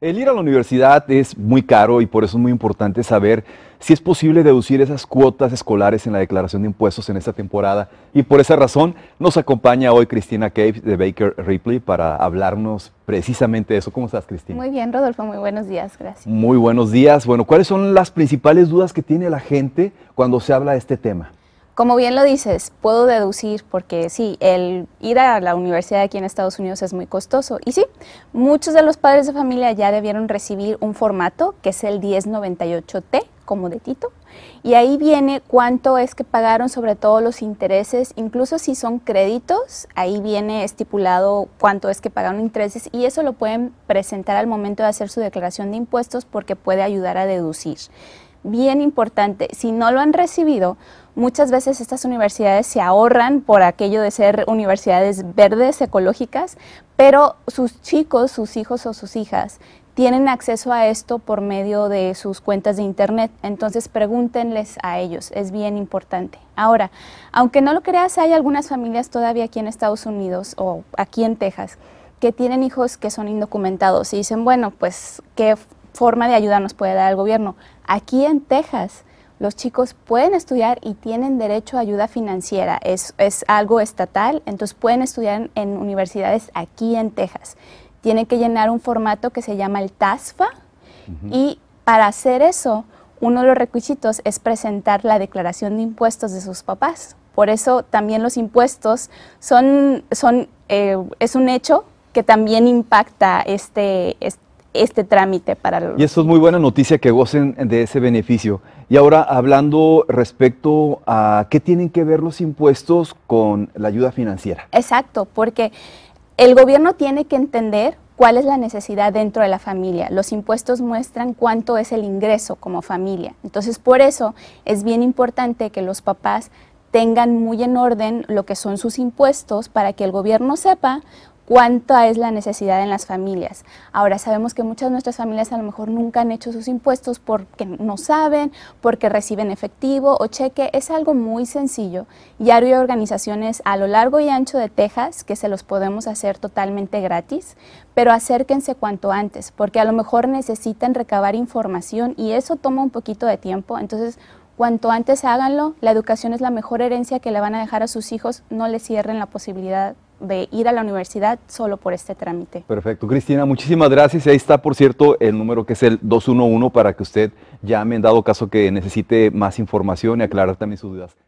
El ir a la universidad es muy caro y por eso es muy importante saber si es posible deducir esas cuotas escolares en la declaración de impuestos en esta temporada. Y por esa razón nos acompaña hoy Cristina cave de Baker Ripley para hablarnos precisamente de eso. ¿Cómo estás, Cristina? Muy bien, Rodolfo. Muy buenos días. Gracias. Muy buenos días. Bueno, ¿cuáles son las principales dudas que tiene la gente cuando se habla de este tema? Como bien lo dices, puedo deducir porque sí, el ir a la universidad aquí en Estados Unidos es muy costoso. Y sí, muchos de los padres de familia ya debieron recibir un formato que es el 1098T, como de Tito. Y ahí viene cuánto es que pagaron sobre todo los intereses, incluso si son créditos, ahí viene estipulado cuánto es que pagaron intereses y eso lo pueden presentar al momento de hacer su declaración de impuestos porque puede ayudar a deducir bien importante. Si no lo han recibido, muchas veces estas universidades se ahorran por aquello de ser universidades verdes, ecológicas, pero sus chicos, sus hijos o sus hijas tienen acceso a esto por medio de sus cuentas de internet, entonces pregúntenles a ellos, es bien importante. Ahora, aunque no lo creas, hay algunas familias todavía aquí en Estados Unidos o aquí en Texas que tienen hijos que son indocumentados y dicen, bueno, pues qué forma de ayuda nos puede dar el gobierno. Aquí en Texas, los chicos pueden estudiar y tienen derecho a ayuda financiera. Es, es algo estatal, entonces pueden estudiar en, universidades aquí en Texas. Tienen que llenar un formato que se llama el TASFA y para hacer eso, uno de los requisitos es presentar la declaración de impuestos de sus papás. Por eso también los impuestos son, son eh, es un hecho que también impacta este, este este trámite para Y eso es muy buena noticia que gocen de ese beneficio. Y ahora hablando respecto a qué tienen que ver los impuestos con la ayuda financiera. Exacto, porque el gobierno tiene que entender cuál es la necesidad dentro de la familia. Los impuestos muestran cuánto es el ingreso como familia. Entonces, por eso es bien importante que los papás tengan muy en orden lo que son sus impuestos para que el gobierno sepa cuánta es la necesidad en las familias. Ahora sabemos que muchas de nuestras familias a lo mejor nunca han hecho sus impuestos porque no saben, porque reciben efectivo o cheque, es algo muy sencillo y hay organizaciones a lo largo y ancho de Texas que se los podemos hacer totalmente gratis, pero acérquense cuanto antes porque a lo mejor necesitan recabar información y eso toma un poquito de tiempo, entonces cuanto antes háganlo, la educación es la mejor herencia que le van a dejar a sus hijos, no les cierren la posibilidad de ir a la universidad solo por este trámite. Perfecto, Cristina, muchísimas gracias. Ahí está, por cierto, el número que es el 211 para que usted llame en dado caso que necesite más información y aclarar también sus dudas.